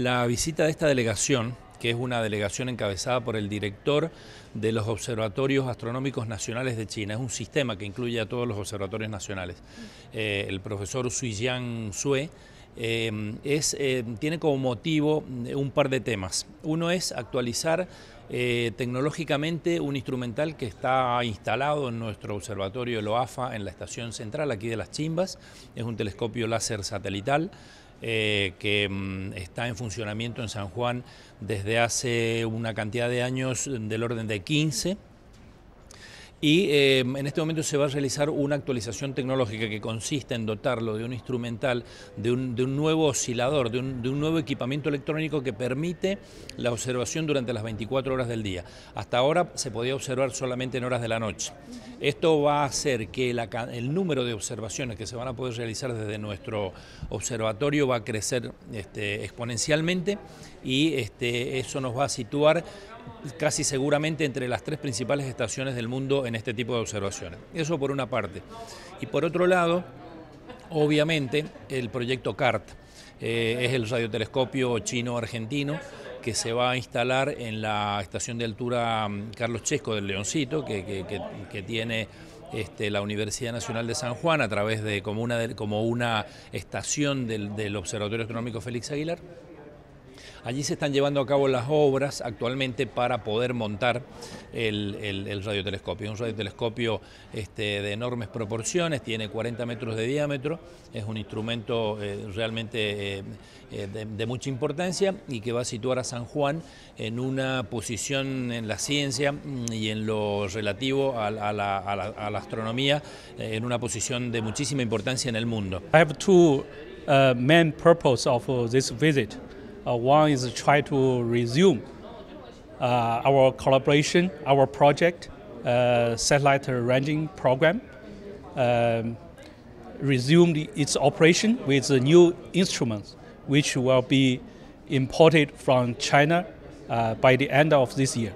la visita de esta delegación, que es una delegación encabezada por el director de los Observatorios Astronómicos Nacionales de China. Es un sistema que incluye a todos los observatorios nacionales. Eh, el profesor Suijian Sue eh, eh, tiene como motivo un par de temas. Uno es actualizar tecnológicamente un instrumental que está instalado en nuestro observatorio Loafa en la estación central aquí de Las Chimbas. Es un telescopio láser satelital eh, que mm, está en funcionamiento en San Juan desde hace una cantidad de años del orden de 15 y em, en este momento se va a realizar una actualización tecnológica que consiste en dotarlo de un instrumental, de un, nuevo oscilador, de un, nuevo equipamiento electrónico que permite la observación durante las 24 horas del día. Hasta ahora se podía observar solamente en horas de la noche. Esto va a hacer que el número de observaciones que se van a poder realizar desde nuestro observatorio va a crecer este, exponencialmente y este, eso nos va a situar casi seguramente entre las tres principales estaciones del mundo en este tipo de observaciones. Eso por una parte. Y por otro lado, obviamente, el proyecto CART. Eh, es el radiotelescopio chino-argentino que se va a instalar en la estación de altura mm, Carlos Chesco del Leoncito, que, tiene este, la Universidad Nacional de San Juan a través de como una, como una estación del, del Observatorio Astronómico Félix Aguilar. Allí se están llevando a cabo las obras actualmente para poder montar el, radiotelescopio. un radiotelescopio este, de enormes proporciones, tiene 40 metros de diámetro, es un instrumento eh, realmente eh, eh, de, mucha importancia y que va a situar a San Juan en una posición en la ciencia mm, y en lo relativo a, la, astronomía, en una posición de muchísima importancia en el mundo. I have two uh, main of uh, this visit. Uh, one is try to resume uh, our collaboration, our project, uh, satellite ranging program, um, resumed its operation with the new instruments, which will be imported from China by the end of this year.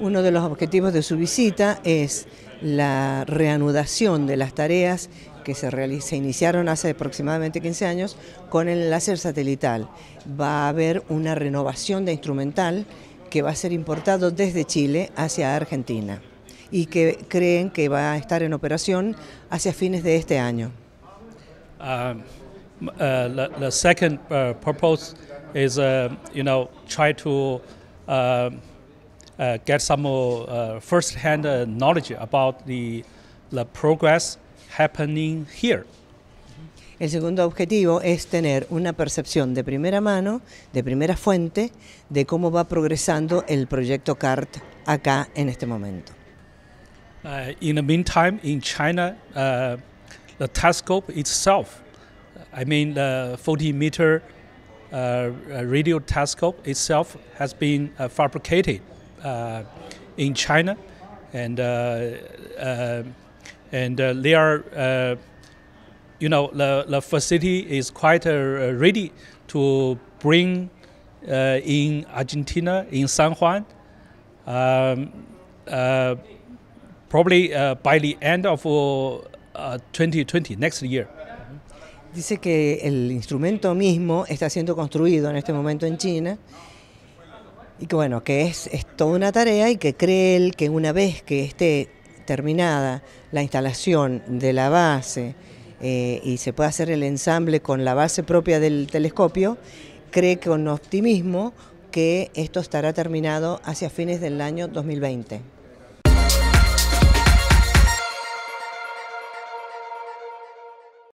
Uno de los objetivos de su visita es la reanudación de las tareas que se, iniciaron hace aproximadamente 15 años con el láser satelital. Va a haber una renovación de instrumental que va a ser importado desde Chile hacia Argentina y que creen que va a estar en operación hacia fines de este año. Um, uh, el uh, uh, you know, try to um, get some first-hand knowledge about the progress happening here. El segundo objetivo es tener una percepción de primera mano, de primera fuente, de cómo va progresando el proyecto CART acá en este momento. Uh, in the meantime, in China, uh, the telescope itself, I mean the 40 meter uh, uh radio telescope itself has been uh, fabricated in China and and uh, they are, uh, you know, the, the facility is quite uh, ready to bring uh, in Argentina, in San Juan. Um, uh, probably by the end of 2020, next year. Dice que el instrumento mismo está siendo construido en este momento en China y que bueno, que es, es toda una tarea y que cree él que una vez que esté terminada la instalación de la base eh, y se pueda hacer el ensamble con la base propia del telescopio, cree con optimismo que esto estará terminado hacia fines del año 2020.